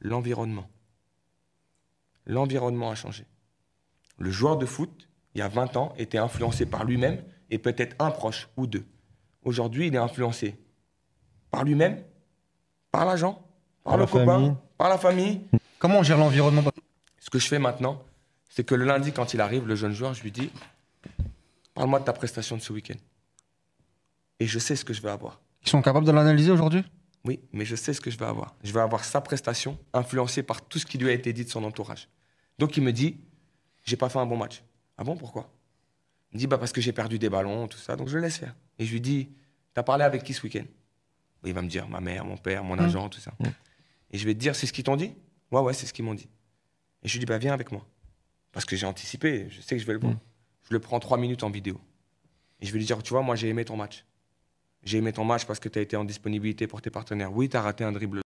l'environnement. L'environnement a changé. Le joueur de foot, il y a 20 ans, était influencé par lui-même et peut-être un proche ou deux. Aujourd'hui, il est influencé par lui-même, par l'agent, par, le copain, par la famille. Comment on gère l'environnement Ce que je fais maintenant, c'est que le lundi, quand il arrive, le jeune joueur, je lui dis Parle-moi de ta prestation de ce week-end. Et je sais ce que je vais avoir. Ils sont capables de l'analyser aujourd'hui oui, mais je sais ce que je vais avoir. Je vais avoir sa prestation influencée par tout ce qui lui a été dit de son entourage. Donc il me dit, j'ai pas fait un bon match. Ah bon, pourquoi Il me dit, bah parce que j'ai perdu des ballons, tout ça, donc je le laisse faire. Et je lui dis, t'as parlé avec qui ce week-end Il va me dire, ma mère, mon père, mon mm. agent, tout ça. Mm. Et je vais te dire, c'est ce qu'ils t'ont dit Ouais, ouais, c'est ce qu'ils m'ont dit. Et je lui dis, bah viens avec moi. Parce que j'ai anticipé, je sais que je vais le voir. Mm. Je le prends trois minutes en vidéo. Et je vais lui dire, tu vois, moi j'ai aimé ton match j'ai aimé ton match parce que tu as été en disponibilité pour tes partenaires. Oui, tu as raté un dribble